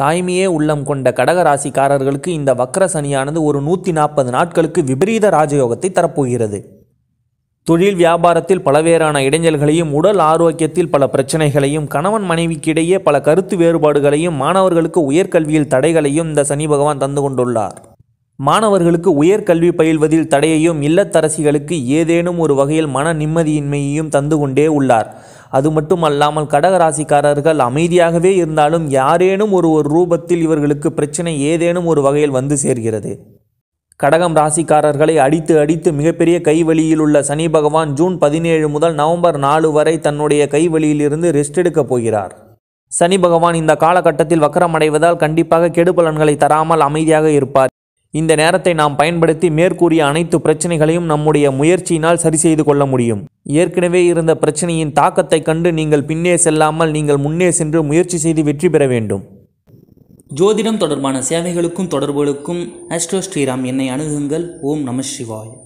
தாய்மையே உள்ளம் கொண்ட கடகராசிக்காரர்களுக்கு இந்த வக்கர சனியானது ஒரு நூற்றி நாற்பது நாட்களுக்கு விபரீத ராஜயோகத்தை தரப்போகிறது தொழில் வியாபாரத்தில் பலவேறான இடைஞ்சல்களையும் உடல் ஆரோக்கியத்தில் பல பிரச்சனைகளையும் கணவன் மனைவிக்கிடையே பல கருத்து வேறுபாடுகளையும் மாணவர்களுக்கு உயர்கல்வியில் தடைகளையும் இந்த சனி பகவான் தந்து கொண்டுள்ளார் மாணவர்களுக்கு உயர்கல்வி பயில்வதில் தடையையும் இல்லத்தரசிகளுக்கு ஏதேனும் ஒரு வகையில் மன நிம்மதியின்மையையும் தந்து கொண்டே உள்ளார் அது மட்டும் அல்லாமல் கடகராசிக்காரர்கள் அமைதியாகவே இருந்தாலும் யாரேனும் ஒரு ஒரு ரூபத்தில் இவர்களுக்கு பிரச்சனை ஏதேனும் ஒரு வகையில் வந்து சேர்கிறது கடகம் ராசிக்காரர்களை அடித்து அடித்து மிகப்பெரிய கைவழியில் உள்ள சனி பகவான் ஜூன் பதினேழு முதல் நவம்பர் நாலு வரை தன்னுடைய கைவழியிலிருந்து ரெஸ்ட் எடுக்கப் போகிறார் சனி பகவான் இந்த காலகட்டத்தில் வக்கரமடைவதால் கண்டிப்பாக கெடுபலன்களை தராமல் அமைதியாக இருப்பார் இந்த நேரத்தை நாம் பயன்படுத்தி மேற்கூறிய அனைத்து பிரச்சனைகளையும் நம்முடைய முயற்சியினால் சரி செய்து கொள்ள முடியும் ஏற்கனவே இருந்த பிரச்சனையின் தாக்கத்தை கண்டு நீங்கள் பின்னே செல்லாமல் நீங்கள் முன்னே சென்று முயற்சி செய்து வெற்றி பெற வேண்டும் ஜோதிடம் தொடர்பான சேவைகளுக்கும் தொடர்புகளுக்கும் அஸ்ட்ரோ ஸ்ரீராம் என்னை அணுகுங்கள் ஓம் நம சிவாய்